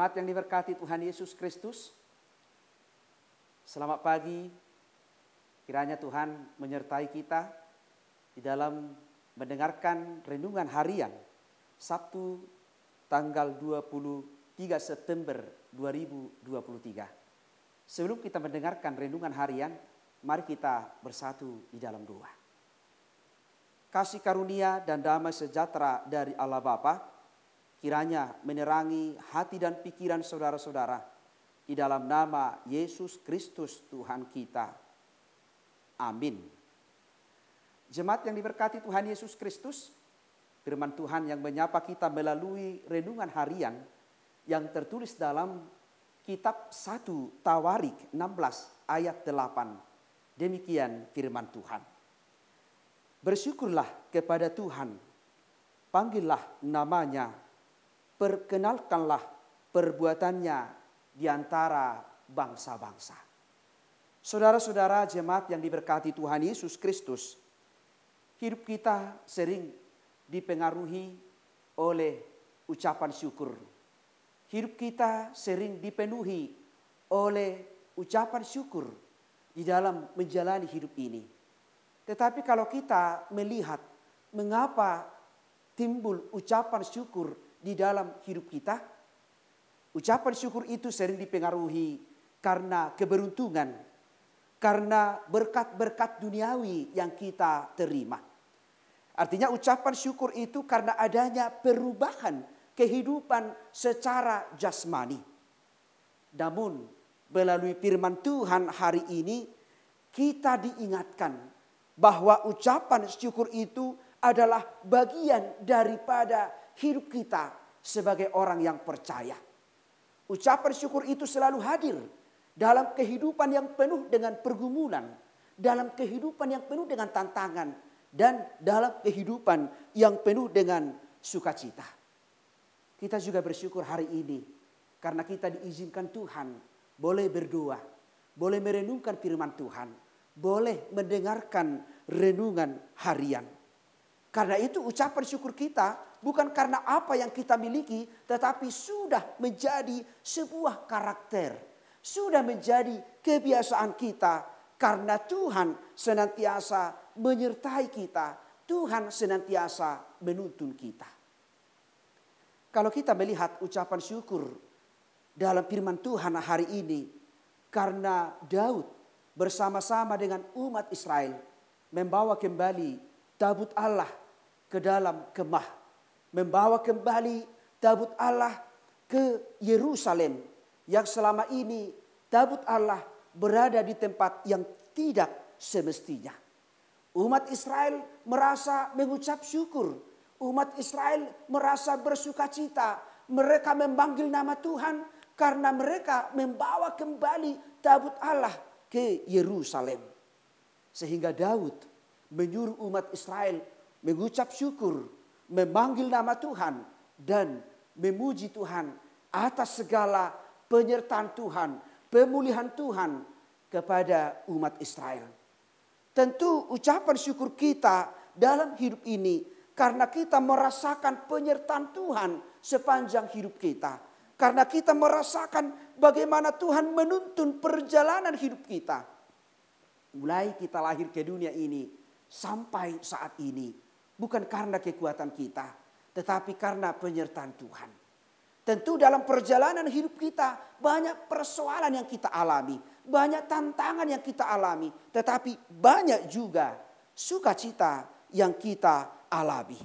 Umat yang diberkati Tuhan Yesus Kristus, selamat pagi. Kiranya Tuhan menyertai kita di dalam mendengarkan renungan harian Sabtu tanggal 23 September 2023. Sebelum kita mendengarkan renungan harian, mari kita bersatu di dalam doa. Kasih karunia dan damai sejahtera dari Allah Bapa, kiranya menerangi hati dan pikiran saudara-saudara di dalam nama Yesus Kristus Tuhan kita. Amin. Jemaat yang diberkati Tuhan Yesus Kristus, firman Tuhan yang menyapa kita melalui renungan harian yang tertulis dalam kitab 1 Tawarik 16 ayat 8. Demikian firman Tuhan. Bersyukurlah kepada Tuhan, panggillah namanya perkenalkanlah perbuatannya di antara bangsa-bangsa. Saudara-saudara jemaat yang diberkati Tuhan Yesus Kristus, hidup kita sering dipengaruhi oleh ucapan syukur. Hidup kita sering dipenuhi oleh ucapan syukur di dalam menjalani hidup ini. Tetapi kalau kita melihat mengapa timbul ucapan syukur di dalam hidup kita? Ucapan syukur itu sering dipengaruhi karena keberuntungan, karena berkat-berkat duniawi yang kita terima. Artinya ucapan syukur itu karena adanya perubahan kehidupan secara jasmani. Namun melalui firman Tuhan hari ini kita diingatkan bahwa ucapan syukur itu adalah bagian daripada hidup kita sebagai orang yang percaya. Ucapan syukur itu selalu hadir dalam kehidupan yang penuh dengan pergumulan, dalam kehidupan yang penuh dengan tantangan, dan dalam kehidupan yang penuh dengan sukacita. Kita juga bersyukur hari ini karena kita diizinkan Tuhan boleh berdoa, boleh merenungkan firman Tuhan, boleh mendengarkan renungan harian. Karena itu ucapan syukur kita bukan karena apa yang kita miliki tetapi sudah menjadi sebuah karakter. Sudah menjadi kebiasaan kita karena Tuhan senantiasa menyertai kita. Tuhan senantiasa menuntun kita. Kalau kita melihat ucapan syukur dalam firman Tuhan hari ini karena Daud bersama-sama dengan umat Israel membawa kembali tabut Allah ke dalam kemah. Membawa kembali tabut Allah ke Yerusalem. Yang selama ini tabut Allah berada di tempat yang tidak semestinya. Umat Israel merasa mengucap syukur. Umat Israel merasa bersuka cita. Mereka memanggil nama Tuhan karena mereka membawa kembali tabut Allah ke Yerusalem. Sehingga Daud menyuruh umat Israel mengucap syukur, memanggil nama Tuhan dan memuji Tuhan atas segala penyertaan Tuhan, pemulihan Tuhan kepada umat Israel. Tentu ucapan syukur kita dalam hidup ini karena kita merasakan penyertaan Tuhan sepanjang hidup kita. Karena kita merasakan bagaimana Tuhan menuntun perjalanan hidup kita. Mulai kita lahir ke dunia ini, sampai saat ini. Bukan karena kekuatan kita, tetapi karena penyertaan Tuhan. Tentu dalam perjalanan hidup kita banyak persoalan yang kita alami, banyak tantangan yang kita alami, tetapi banyak juga sukacita yang kita alami.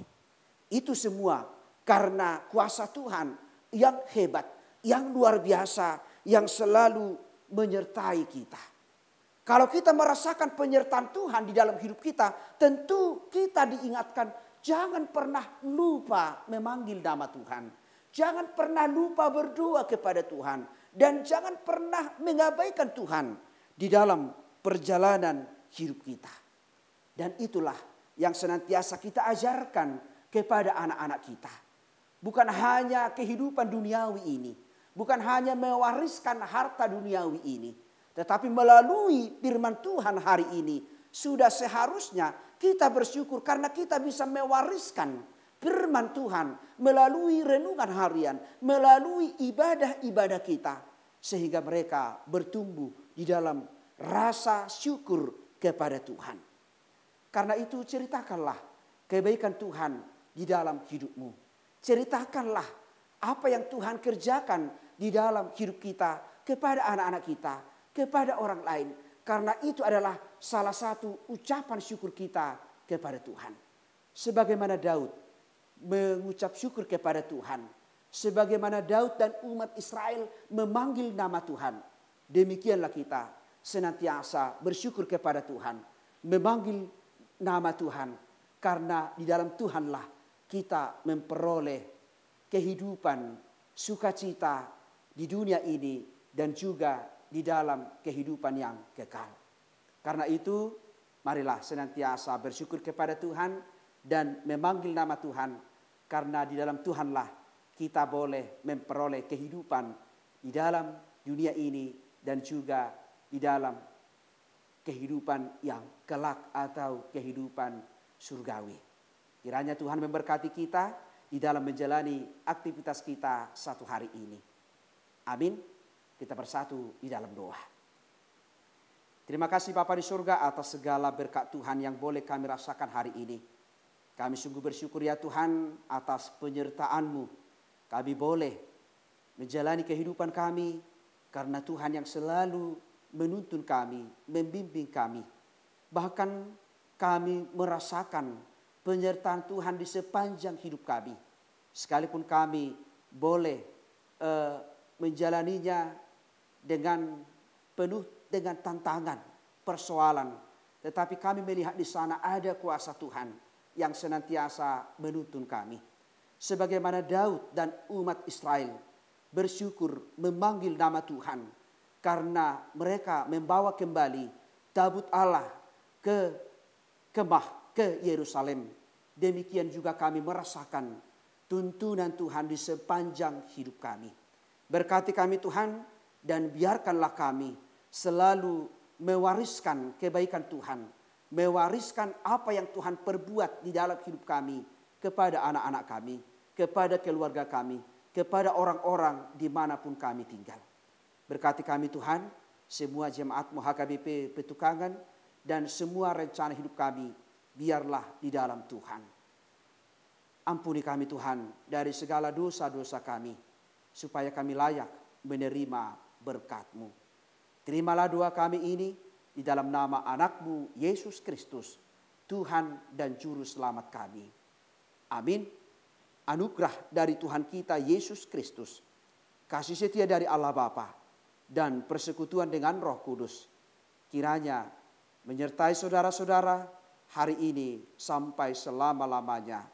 Itu semua karena kuasa Tuhan yang hebat, yang luar biasa, yang selalu menyertai kita. Kalau kita merasakan penyertaan Tuhan di dalam hidup kita, tentu kita diingatkan jangan pernah lupa memanggil nama Tuhan. Jangan pernah lupa berdoa kepada Tuhan dan jangan pernah mengabaikan Tuhan di dalam perjalanan hidup kita. Dan itulah yang senantiasa kita ajarkan kepada anak-anak kita. Bukan hanya kehidupan duniawi ini, bukan hanya mewariskan harta duniawi ini, tetapi melalui firman Tuhan hari ini sudah seharusnya kita bersyukur karena kita bisa mewariskan firman Tuhan melalui renungan harian, melalui ibadah-ibadah kita sehingga mereka bertumbuh di dalam rasa syukur kepada Tuhan. Karena itu ceritakanlah kebaikan Tuhan di dalam hidupmu. Ceritakanlah apa yang Tuhan kerjakan di dalam hidup kita kepada anak-anak kita kepada orang lain. Karena itu adalah salah satu ucapan syukur kita kepada Tuhan. Sebagaimana Daud mengucap syukur kepada Tuhan. Sebagaimana Daud dan umat Israel memanggil nama Tuhan. Demikianlah kita senantiasa bersyukur kepada Tuhan. Memanggil nama Tuhan. Karena di dalam Tuhanlah kita memperoleh kehidupan, sukacita di dunia ini dan juga di dalam kehidupan yang kekal. Karena itu, marilah senantiasa bersyukur kepada Tuhan dan memanggil nama Tuhan, karena di dalam Tuhanlah kita boleh memperoleh kehidupan di dalam dunia ini dan juga di dalam kehidupan yang kelak atau kehidupan surgawi. Kiranya Tuhan memberkati kita di dalam menjalani aktivitas kita satu hari ini. Amin kita bersatu di dalam doa. Terima kasih Bapa di surga atas segala berkat Tuhan yang boleh kami rasakan hari ini. Kami sungguh bersyukur ya Tuhan atas penyertaan-Mu. Kami boleh menjalani kehidupan kami karena Tuhan yang selalu menuntun kami, membimbing kami. Bahkan kami merasakan penyertaan Tuhan di sepanjang hidup kami. Sekalipun kami boleh uh, menjalaninya dengan penuh dengan tantangan, persoalan. Tetapi kami melihat di sana ada kuasa Tuhan yang senantiasa menuntun kami. Sebagaimana Daud dan umat Israel bersyukur memanggil nama Tuhan karena mereka membawa kembali tabut Allah ke kemah ke Yerusalem. Demikian juga kami merasakan tuntunan Tuhan di sepanjang hidup kami. Berkati kami Tuhan, dan biarkanlah kami selalu mewariskan kebaikan Tuhan, mewariskan apa yang Tuhan perbuat di dalam hidup kami kepada anak-anak kami, kepada keluarga kami, kepada orang-orang dimanapun kami tinggal. Berkati kami Tuhan, semua jemaatmu HKBP Petukangan dan semua rencana hidup kami biarlah di dalam Tuhan. Ampuni kami Tuhan dari segala dosa-dosa kami supaya kami layak menerima berkatmu. Terimalah doa kami ini di dalam nama anakmu Yesus Kristus, Tuhan dan Juru Selamat kami. Amin. Anugerah dari Tuhan kita Yesus Kristus, kasih setia dari Allah Bapa dan persekutuan dengan Roh Kudus, kiranya menyertai saudara-saudara hari ini sampai selama-lamanya.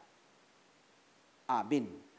Amin.